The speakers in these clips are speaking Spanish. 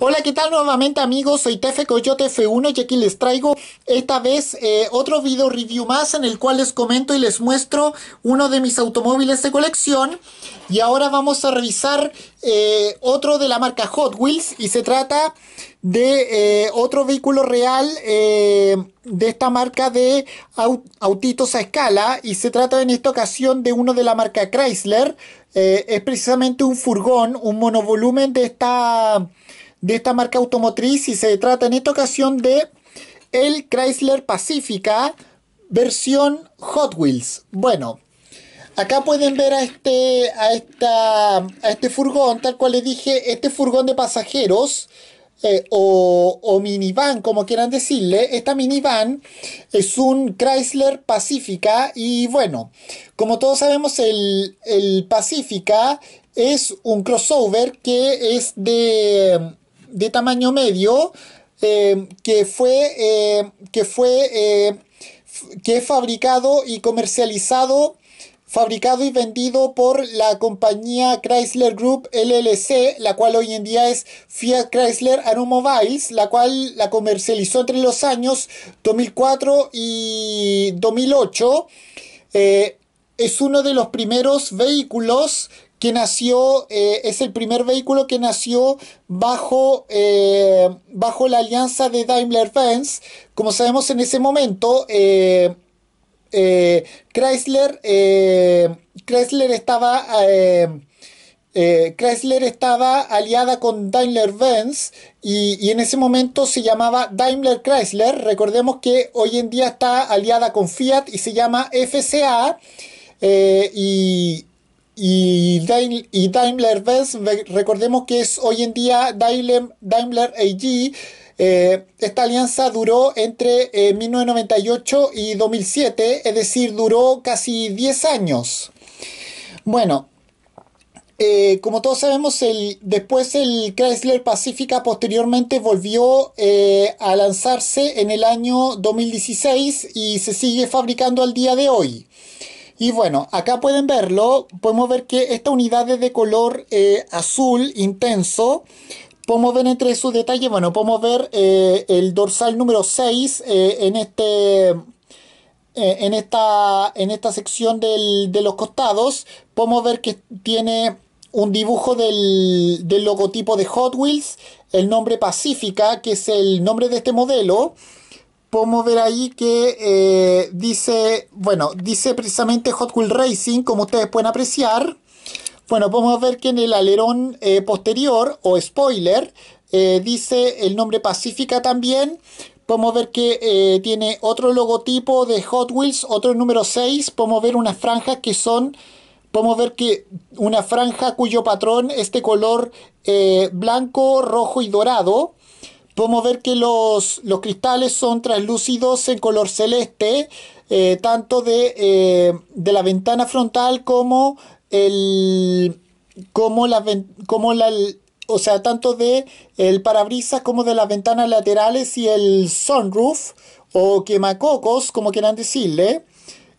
Hola, ¿qué tal nuevamente amigos? Soy Tefe Coyote F1 y aquí les traigo esta vez eh, otro video review más en el cual les comento y les muestro uno de mis automóviles de colección. Y ahora vamos a revisar eh, otro de la marca Hot Wheels y se trata de eh, otro vehículo real de esta marca de autitos a escala y se trata en esta ocasión de uno de la marca Chrysler. es precisamente un furgón, un monovolumen de esta de esta marca automotriz y se trata en esta ocasión de el Chrysler Pacifica versión Hot Wheels. Bueno, acá pueden ver a este, a esta, a este furgón, tal cual les dije, este furgón de pasajeros eh, o, o, minivan, como quieran decirle. Esta minivan es un Chrysler Pacifica y bueno, como todos sabemos, el, el Pacifica es un crossover que es de de tamaño medio eh, que fue, eh, que fue eh, que fabricado y comercializado fabricado y vendido por la compañía Chrysler Group LLC, la cual hoy en día es Fiat Chrysler Automobiles, la cual la comercializó entre los años 2004 y 2008. es uno de los primeros vehículos que nació, eh, es el primer vehículo que nació bajo, eh, bajo la alianza de Daimler-Benz. Como sabemos, en ese momento eh, Chrysler, Chrysler, estaba, Chrysler estaba aliada con Daimler-Benz y, y, en ese momento se llamaba Daimler Chrysler. Recordemos que hoy en día está aliada con Fiat y se llama FCA. y, y, Daimler Benz, recordemos que es hoy en día Daimler, AG. Eh, esta alianza duró entre 1998 eh, y 2007, es decir, duró casi 10 años. Bueno, eh, como todos sabemos, el, después el Chrysler Pacifica posteriormente volvió a lanzarse en el año 2016 y se sigue fabricando al día de hoy. Y bueno, acá pueden verlo, podemos ver que esta unidad es de color eh, azul intenso. Podemos ver entre sus detalles, bueno, podemos ver eh, el dorsal número 6 eh, en este... En esta, en esta sección de los costados podemos ver que tiene un dibujo del, del logotipo de Hot Wheels, el nombre Pacífica, que es el nombre de este modelo, podemos ver ahí que eh, dice, bueno, dice precisamente Hot Wheels Racing, como ustedes pueden apreciar. Bueno, podemos ver que en el alerón eh, posterior o spoiler eh, dice el nombre Pacífica también. Podemos ver que tiene otro logotipo de Hot Wheels, otro número 6. Podemos ver unas franjas que son, podemos ver que una franja cuyo patrón es de color blanco, rojo y dorado. Podemos ver que los, cristales son translúcidos en color celeste, eh, tanto eh, de, la ventana frontal como el como la, como la o sea, tanto de el parabrisas como de las ventanas laterales y el sunroof o quemacocos, como quieran decirle.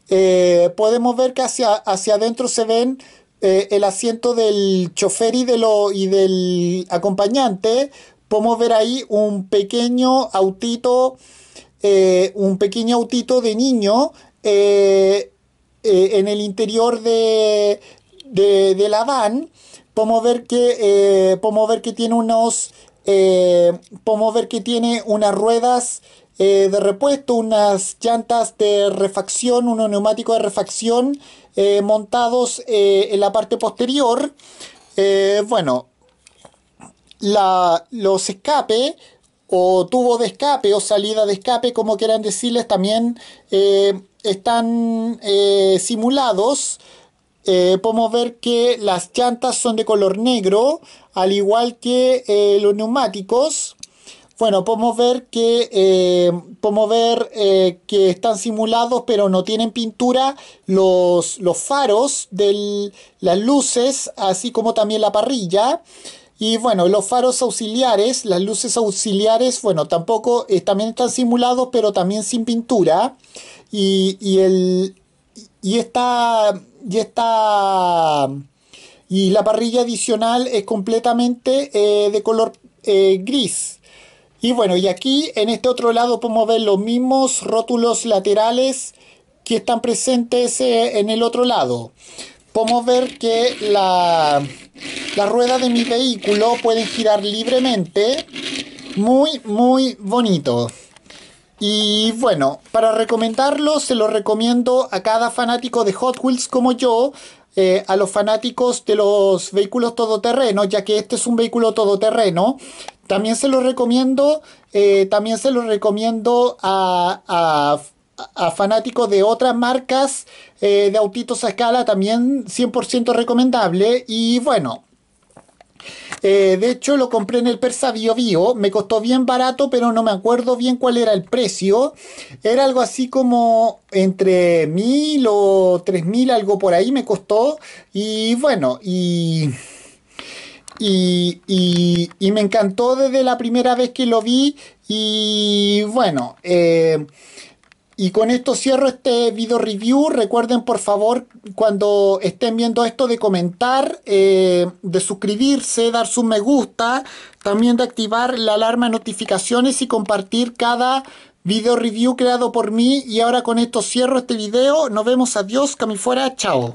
Eh, podemos ver que hacia, hacia adentro se ven el asiento del chofer y, de lo, y del acompañante podemos ver ahí un pequeño autito, eh, un pequeño autito de niño eh, eh, en el interior de, de, la van. Podemos ver que, podemos ver que tiene unos, podemos ver que tiene unas ruedas de repuesto, unas llantas de refacción, unos neumáticos de refacción montados en la parte posterior. bueno, la, los escape o tubo de escape o salida de escape, como quieran decirles, también eh, están eh, simulados. Eh, podemos ver que las llantas son de color negro, al igual que los neumáticos. Bueno, podemos ver que podemos ver que están simulados, pero no tienen pintura los, los faros de las luces, así como también la parrilla. Y bueno, los faros auxiliares, las luces auxiliares, bueno, tampoco, eh, también están simulados, pero también sin pintura. Y, el, y esta, y y la parrilla adicional es completamente eh, de color eh, gris. Y bueno, y aquí en este otro lado podemos ver los mismos rótulos laterales que están presentes en el otro lado podemos ver que la, la rueda de mi vehículo puede girar libremente. Muy, muy bonito. Y bueno, para recomendarlo, se lo recomiendo a cada fanático de Hot Wheels como yo, eh, a los fanáticos de los vehículos todoterreno, ya que este es un vehículo todoterreno. También se lo recomiendo, eh, también se lo recomiendo a, a a fanáticos de otras marcas eh, de autitos a escala también 100% recomendable y bueno eh, de hecho lo compré en el Persa Bio Bio me costó bien barato pero no me acuerdo bien cuál era el precio era algo así como entre mil o tres mil algo por ahí me costó y bueno y y, me encantó desde la primera vez que lo vi y bueno eh, y con esto cierro este video review. Recuerden por favor cuando estén viendo esto de comentar, eh, de suscribirse, dar su me gusta, también de activar la alarma de notificaciones y compartir cada video review creado por mí. Y ahora con esto cierro este video. Nos vemos. Adiós. Cami fuera. Chao.